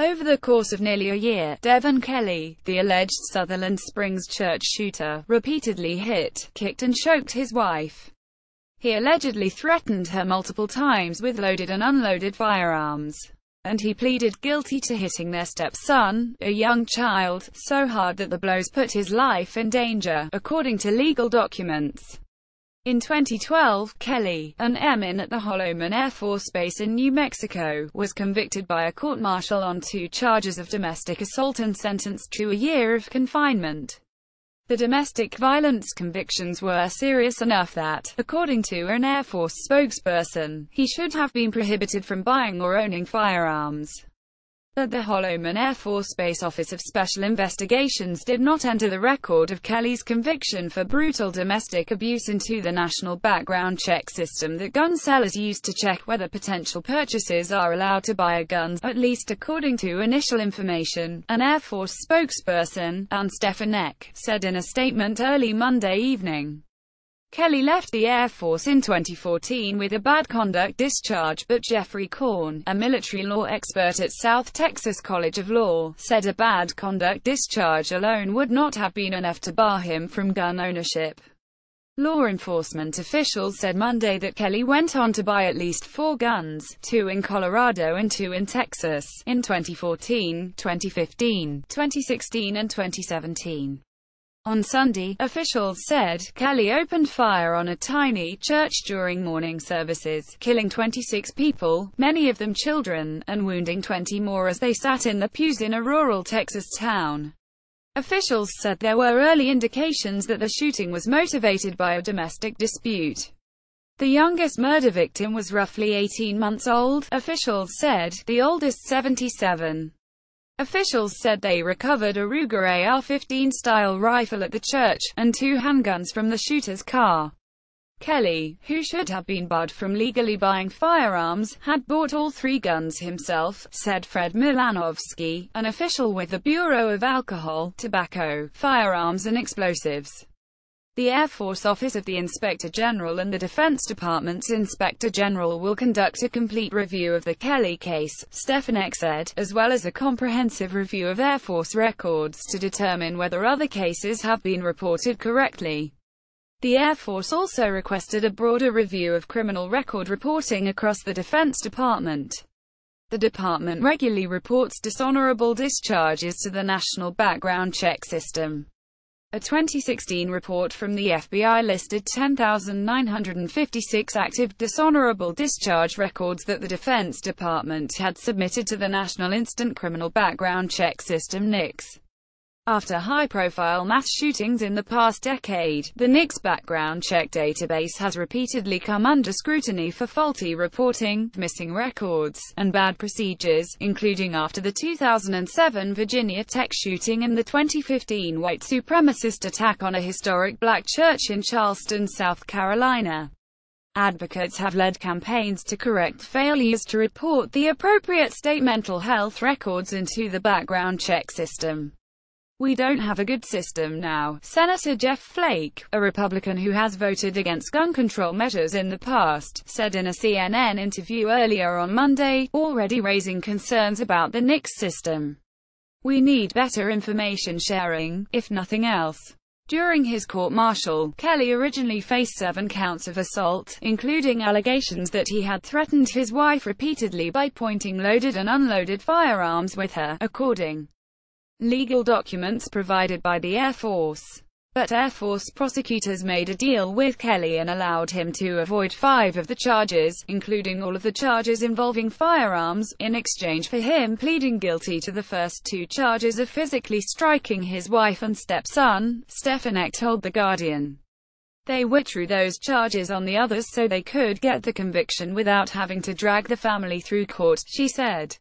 Over the course of nearly a year, Devon Kelly, the alleged Sutherland Springs church shooter, repeatedly hit, kicked and choked his wife. He allegedly threatened her multiple times with loaded and unloaded firearms, and he pleaded guilty to hitting their stepson, a young child, so hard that the blows put his life in danger, according to legal documents. In 2012, Kelly, an airman at the Holloman Air Force Base in New Mexico, was convicted by a court-martial on two charges of domestic assault and sentenced to a year of confinement. The domestic violence convictions were serious enough that, according to an Air Force spokesperson, he should have been prohibited from buying or owning firearms. But the Holloman Air Force Base Office of Special Investigations did not enter the record of Kelly's conviction for brutal domestic abuse into the national background check system that gun sellers use to check whether potential purchasers are allowed to buy a gun, at least according to initial information, an Air Force spokesperson, Ann Stefanek, said in a statement early Monday evening. Kelly left the Air Force in 2014 with a bad conduct discharge, but Jeffrey Korn, a military law expert at South Texas College of Law, said a bad conduct discharge alone would not have been enough to bar him from gun ownership. Law enforcement officials said Monday that Kelly went on to buy at least four guns, two in Colorado and two in Texas, in 2014, 2015, 2016 and 2017. On Sunday, officials said, Kelly opened fire on a tiny church during morning services, killing 26 people, many of them children, and wounding 20 more as they sat in the pews in a rural Texas town. Officials said there were early indications that the shooting was motivated by a domestic dispute. The youngest murder victim was roughly 18 months old, officials said, the oldest 77. Officials said they recovered a Ruger AR-15-style rifle at the church, and two handguns from the shooter's car. Kelly, who should have been barred from legally buying firearms, had bought all three guns himself, said Fred Milanovsky, an official with the Bureau of Alcohol, Tobacco, Firearms and Explosives. The Air Force Office of the Inspector General and the Defense Department's Inspector General will conduct a complete review of the Kelly case, Stefanek said, as well as a comprehensive review of Air Force records to determine whether other cases have been reported correctly. The Air Force also requested a broader review of criminal record reporting across the Defense Department. The department regularly reports dishonorable discharges to the National Background Check System. A 2016 report from the FBI listed 10,956 active dishonorable discharge records that the Defense Department had submitted to the National Instant Criminal Background Check System NICS. After high-profile mass shootings in the past decade, the NICS background check database has repeatedly come under scrutiny for faulty reporting, missing records, and bad procedures, including after the 2007 Virginia Tech shooting and the 2015 white supremacist attack on a historic black church in Charleston, South Carolina. Advocates have led campaigns to correct failures to report the appropriate state mental health records into the background check system. We don't have a good system now. Senator Jeff Flake, a Republican who has voted against gun control measures in the past, said in a CNN interview earlier on Monday, already raising concerns about the NICS system. We need better information sharing, if nothing else. During his court-martial, Kelly originally faced seven counts of assault, including allegations that he had threatened his wife repeatedly by pointing loaded and unloaded firearms with her, according legal documents provided by the Air Force. But Air Force prosecutors made a deal with Kelly and allowed him to avoid five of the charges, including all of the charges involving firearms, in exchange for him pleading guilty to the first two charges of physically striking his wife and stepson, Stefanek told The Guardian. They withdrew those charges on the others so they could get the conviction without having to drag the family through court, she said.